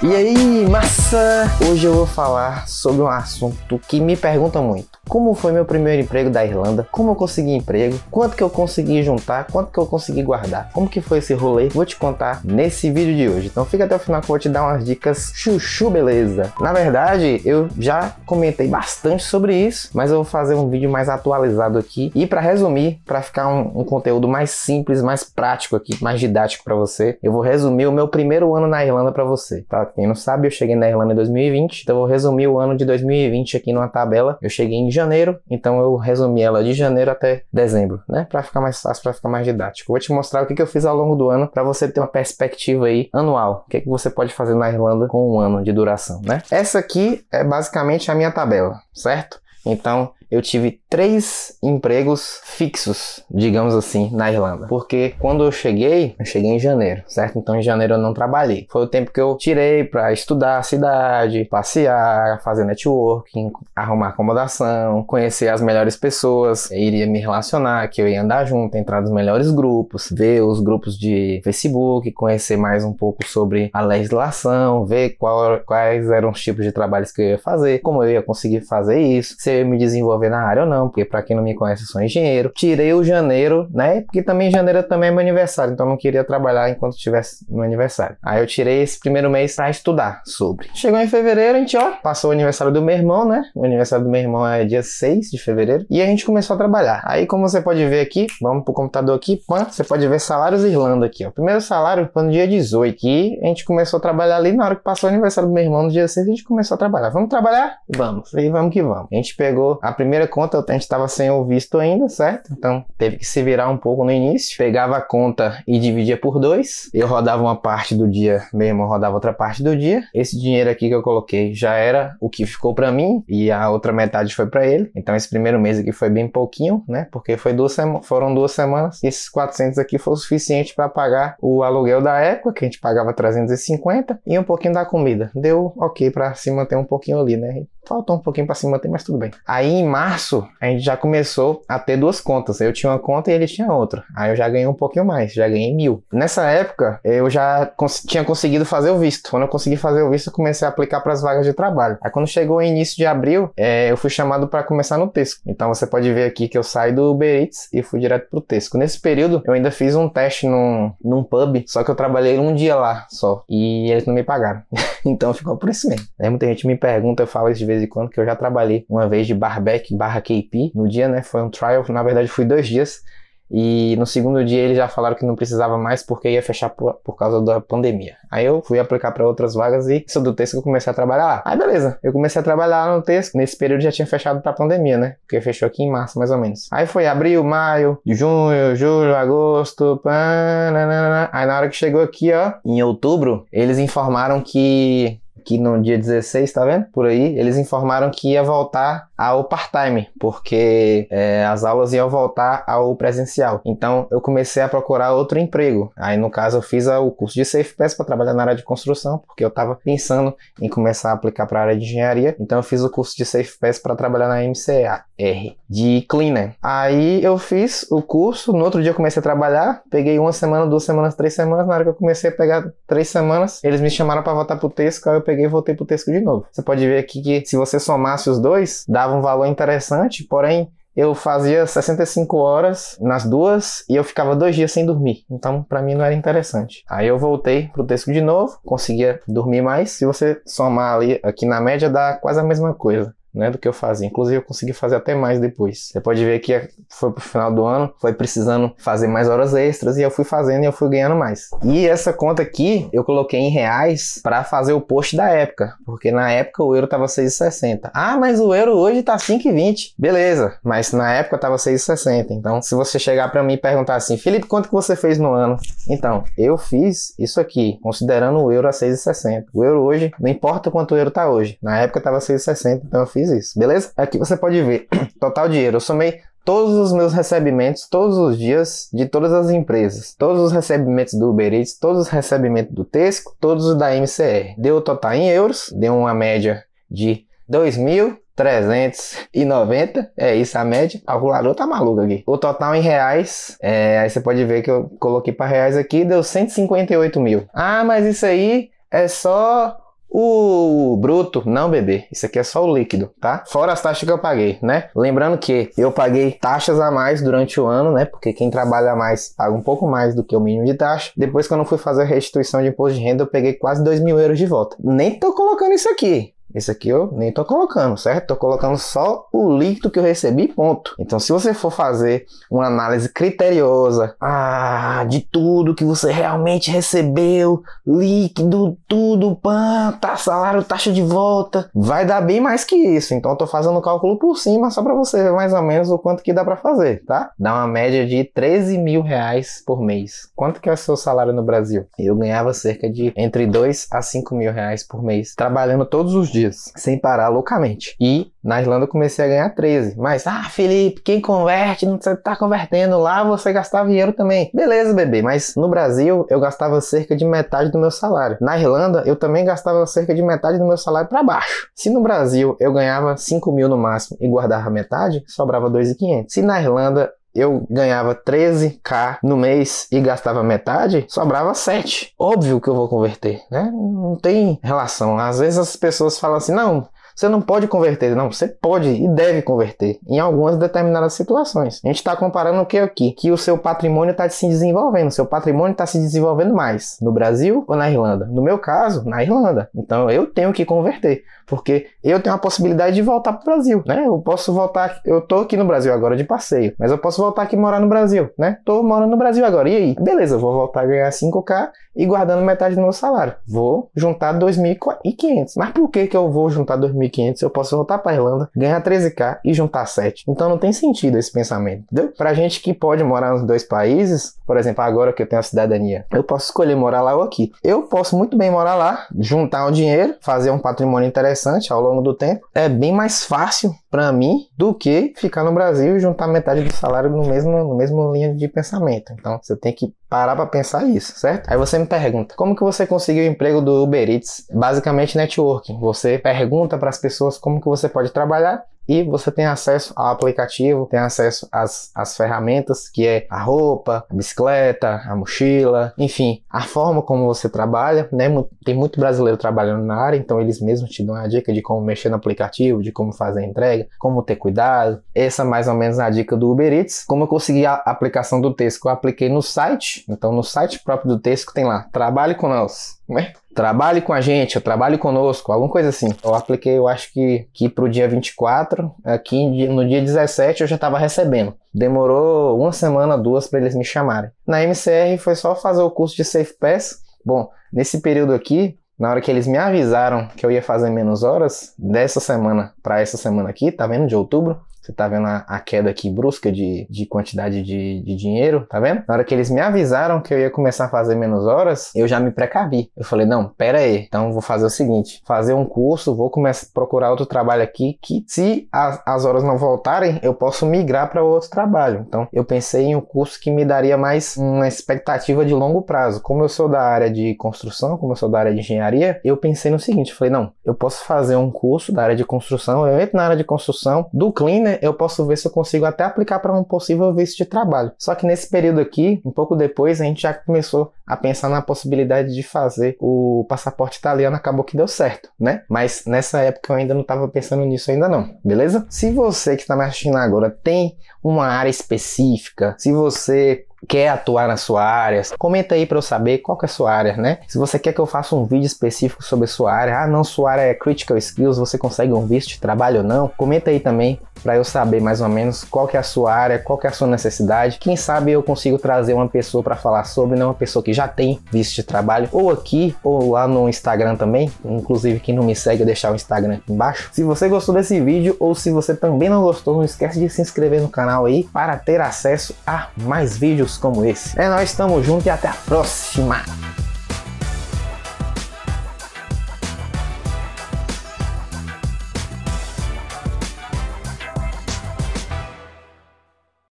E aí, massa! Hoje eu vou falar sobre um assunto que me pergunta muito. Como foi meu primeiro emprego da Irlanda? Como eu consegui emprego? Quanto que eu consegui juntar? Quanto que eu consegui guardar? Como que foi esse rolê? Vou te contar nesse vídeo de hoje. Então fica até o final que eu vou te dar umas dicas chuchu, beleza? Na verdade, eu já comentei bastante sobre isso, mas eu vou fazer um vídeo mais atualizado aqui. E para resumir, para ficar um, um conteúdo mais simples, mais prático aqui, mais didático para você, eu vou resumir o meu primeiro ano na Irlanda para você, tá? quem não sabe, eu cheguei na Irlanda em 2020, então eu vou resumir o ano de 2020 aqui numa tabela. Eu cheguei em janeiro, então eu resumi ela de janeiro até dezembro, né? Para ficar mais fácil, para ficar mais didático. vou te mostrar o que, que eu fiz ao longo do ano para você ter uma perspectiva aí anual. O que, que você pode fazer na Irlanda com um ano de duração, né? Essa aqui é basicamente a minha tabela, certo? Então, eu tive três empregos fixos, digamos assim, na Irlanda. Porque quando eu cheguei, eu cheguei em janeiro, certo? Então em janeiro eu não trabalhei. Foi o tempo que eu tirei para estudar a cidade, passear, fazer networking, arrumar acomodação, conhecer as melhores pessoas, eu iria me relacionar, que eu ia andar junto, entrar nos melhores grupos, ver os grupos de Facebook, conhecer mais um pouco sobre a legislação, ver qual, quais eram os tipos de trabalhos que eu ia fazer, como eu ia conseguir fazer isso, se eu ia me desenvolver desenvolver na área ou não, porque para quem não me conhece, eu sou engenheiro. Tirei o janeiro, né? Porque também janeiro também é meu aniversário, então eu não queria trabalhar enquanto estivesse no aniversário. Aí eu tirei esse primeiro mês para estudar sobre. Chegou em fevereiro, a gente, ó, passou o aniversário do meu irmão, né? O aniversário do meu irmão é dia 6 de fevereiro, e a gente começou a trabalhar. Aí, como você pode ver aqui, vamos pro computador aqui, pã, você pode ver salários Irlanda aqui, ó. Primeiro salário foi no dia 18, e a gente começou a trabalhar ali na hora que passou o aniversário do meu irmão, no dia 6, a gente começou a trabalhar. Vamos trabalhar? Vamos. E vamos que vamos. A gente pegou a primeira primeira conta a gente estava sem o visto ainda, certo? Então teve que se virar um pouco no início. Pegava a conta e dividia por dois. Eu rodava uma parte do dia, meu irmão rodava outra parte do dia. Esse dinheiro aqui que eu coloquei já era o que ficou para mim e a outra metade foi para ele. Então esse primeiro mês aqui foi bem pouquinho, né? Porque foi duas foram duas semanas. Esses 400 aqui foi o suficiente para pagar o aluguel da Equa, que a gente pagava 350, e um pouquinho da comida. Deu ok para se manter um pouquinho ali, né? Faltou um pouquinho para se manter, mas tudo bem. Aí em março, a gente já começou a ter duas contas. Eu tinha uma conta e eles tinham outra. Aí eu já ganhei um pouquinho mais, já ganhei mil. Nessa época, eu já cons tinha conseguido fazer o visto. Quando eu consegui fazer o visto, eu comecei a aplicar para as vagas de trabalho. Aí quando chegou o início de abril, é, eu fui chamado para começar no Tesco. Então você pode ver aqui que eu saí do Uber Eats e fui direto pro Tesco. Nesse período, eu ainda fiz um teste num, num pub, só que eu trabalhei um dia lá só. E eles não me pagaram. então ficou por isso mesmo. Aí muita gente me pergunta, eu falo isso de vez em quando, que eu já trabalhei uma vez de barbeque barra KP no dia, né? Foi um trial, na verdade fui dois dias. E no segundo dia eles já falaram que não precisava mais porque ia fechar por, por causa da pandemia. Aí eu fui aplicar para outras vagas e sou do texto que eu comecei a trabalhar lá. Aí beleza, eu comecei a trabalhar lá no texto. Nesse período já tinha fechado para pandemia, né? Porque fechou aqui em março mais ou menos. Aí foi abril, maio, junho, julho, agosto. Pá, Aí na hora que chegou aqui, ó, em outubro, eles informaram que no dia 16, tá vendo? Por aí, eles informaram que ia voltar ao part-time, porque é, as aulas iam voltar ao presencial. Então eu comecei a procurar outro emprego. Aí no caso eu fiz o curso de CFPS para trabalhar na área de construção, porque eu estava pensando em começar a aplicar para a área de engenharia. Então eu fiz o curso de CFPS para trabalhar na MCA. R, de cleaner. Né? Aí eu fiz o curso, no outro dia eu comecei a trabalhar, peguei uma semana, duas semanas, três semanas, na hora que eu comecei a pegar três semanas, eles me chamaram para voltar pro Tesco, aí eu peguei e voltei pro Tesco de novo. Você pode ver aqui que se você somasse os dois, dava um valor interessante, porém eu fazia 65 horas nas duas e eu ficava dois dias sem dormir. Então, para mim não era interessante. Aí eu voltei pro tesco de novo, conseguia dormir mais. Se você somar ali aqui na média, dá quase a mesma coisa né, do que eu fazia. Inclusive, eu consegui fazer até mais depois. Você pode ver que foi pro final do ano, foi precisando fazer mais horas extras e eu fui fazendo e eu fui ganhando mais. E essa conta aqui eu coloquei em reais para fazer o post da época, porque na época o euro tava 6,60. Ah, mas o euro hoje tá 5,20. Beleza, mas na época tava 6,60. Então, se você chegar para mim e perguntar assim, Felipe, quanto que você fez no ano? Então, eu fiz isso aqui, considerando o euro a 6,60. O euro hoje, não importa quanto o euro tá hoje. Na época tava 6,60, então eu fiz fiz isso, beleza? Aqui você pode ver total dinheiro. Eu somei todos os meus recebimentos todos os dias de todas as empresas, todos os recebimentos do Uber Eats, todos os recebimentos do Tesco, todos os da MCR. Deu o total em euros, deu uma média de 2.390, é isso a média. O calculador tá maluco aqui. O total em reais, é, aí você pode ver que eu coloquei para reais aqui, deu 158 mil. Ah, mas isso aí é só o bruto, não, bebê. Isso aqui é só o líquido, tá? Fora as taxas que eu paguei, né? Lembrando que eu paguei taxas a mais durante o ano, né? Porque quem trabalha mais paga um pouco mais do que o mínimo de taxa. Depois que eu não fui fazer a restituição de imposto de renda, eu peguei quase 2 mil euros de volta. Nem tô colocando isso aqui. Esse aqui eu nem tô colocando, certo? Tô colocando só o líquido que eu recebi, ponto. Então, se você for fazer uma análise criteriosa, ah, de tudo que você realmente recebeu, líquido, tudo, pan, tá, salário, taxa de volta, vai dar bem mais que isso. Então eu tô fazendo o cálculo por cima só para você ver mais ou menos o quanto que dá para fazer, tá? Dá uma média de 13 mil reais por mês. Quanto que é o seu salário no Brasil? Eu ganhava cerca de entre 2 a 5 mil reais por mês, trabalhando todos os dias, sem parar loucamente. E na Irlanda eu comecei a ganhar 13. Mas, ah, Felipe, quem converte, não tá convertendo lá, você gastar dinheiro também. Beleza ex-BB, mas no Brasil eu gastava cerca de metade do meu salário. Na Irlanda eu também gastava cerca de metade do meu salário para baixo. Se no Brasil eu ganhava 5 mil no máximo e guardava metade, sobrava 2.500. Se na Irlanda eu ganhava 13k no mês e gastava metade, sobrava 7. Óbvio que eu vou converter, né? Não tem relação. Às vezes as pessoas falam assim: não, você não pode converter, não. Você pode e deve converter em algumas determinadas situações. A gente está comparando o que aqui? Que o seu patrimônio está se desenvolvendo. Seu patrimônio está se desenvolvendo mais no Brasil ou na Irlanda? No meu caso, na Irlanda. Então eu tenho que converter, porque eu tenho a possibilidade de voltar para o Brasil, né? Eu posso voltar. Eu estou aqui no Brasil agora de passeio, mas eu posso voltar aqui e morar no Brasil, né? Estou morando no Brasil agora. E aí? Beleza, eu vou voltar a ganhar 5k e guardando metade do meu salário. Vou juntar 2.500. Mas por que que eu vou juntar 2.500? 1.500, eu posso voltar para Irlanda, ganhar 13k e juntar 7. Então não tem sentido esse pensamento, entendeu? Pra gente que pode morar nos dois países, por exemplo, agora que eu tenho a cidadania, eu posso escolher morar lá ou aqui. Eu posso muito bem morar lá, juntar um dinheiro, fazer um patrimônio interessante ao longo do tempo. É bem mais fácil para mim do que ficar no Brasil e juntar metade do salário no mesmo, no mesmo linha de pensamento. Então você tem que parar para pensar isso, certo? Aí você me pergunta, como que você conseguiu o emprego do Uber Eats? Basicamente networking. Você pergunta para as pessoas como que você pode trabalhar e você tem acesso ao aplicativo, tem acesso às, às ferramentas que é a roupa, a bicicleta, a mochila, enfim, a forma como você trabalha, né? Tem muito brasileiro trabalhando na área, então eles mesmos te dão a dica de como mexer no aplicativo, de como fazer a entrega, como ter cuidado. Essa é mais ou menos a dica do Uber Eats. Como eu consegui a aplicação do Tesco? Eu apliquei no site, então no site próprio do Tesco tem lá, trabalhe conosco né? Trabalhe com a gente, trabalhe conosco, alguma coisa assim. Eu apliquei, eu acho que, que o dia 24, aqui no dia 17 eu já estava recebendo. Demorou uma semana, duas para eles me chamarem. Na MCR foi só fazer o curso de Safe Pass. Bom, nesse período aqui, na hora que eles me avisaram que eu ia fazer menos horas, dessa semana para essa semana aqui, tá vendo? De outubro, você tá vendo a, a queda aqui brusca de, de quantidade de, de dinheiro, tá vendo? Na hora que eles me avisaram que eu ia começar a fazer menos horas, eu já me precavi. Eu falei, não, pera aí, então vou fazer o seguinte, fazer um curso, vou começar a procurar outro trabalho aqui, que se as, as horas não voltarem, eu posso migrar para outro trabalho. Então, eu pensei em um curso que me daria mais uma expectativa de longo prazo. Como eu sou da área de construção, como eu sou da área de engenharia, eu pensei no seguinte, falei, não, eu posso fazer um curso da área de construção, eu entro na área de construção, do cleaner eu posso ver se eu consigo até aplicar para um possível visto de trabalho. Só que nesse período aqui, um pouco depois, a gente já começou a pensar na possibilidade de fazer o passaporte italiano, acabou que deu certo, né? Mas nessa época eu ainda não estava pensando nisso ainda não, beleza? Se você que está me assistindo agora tem uma área específica, se você quer atuar na sua área, comenta aí para eu saber qual que é a sua área, né? Se você quer que eu faça um vídeo específico sobre a sua área, ah, não, sua área é critical skills, você consegue um visto de trabalho ou não? Comenta aí também para eu saber mais ou menos qual que é a sua área, qual que é a sua necessidade. Quem sabe eu consigo trazer uma pessoa para falar sobre, não né? uma pessoa que já tem visto de trabalho, ou aqui ou lá no Instagram também. Inclusive, quem não me segue, eu deixar o Instagram aqui embaixo. Se você gostou desse vídeo ou se você também não gostou, não esquece de se inscrever no canal aí para ter acesso a mais vídeos como esse. É nós, tamo junto e até a próxima!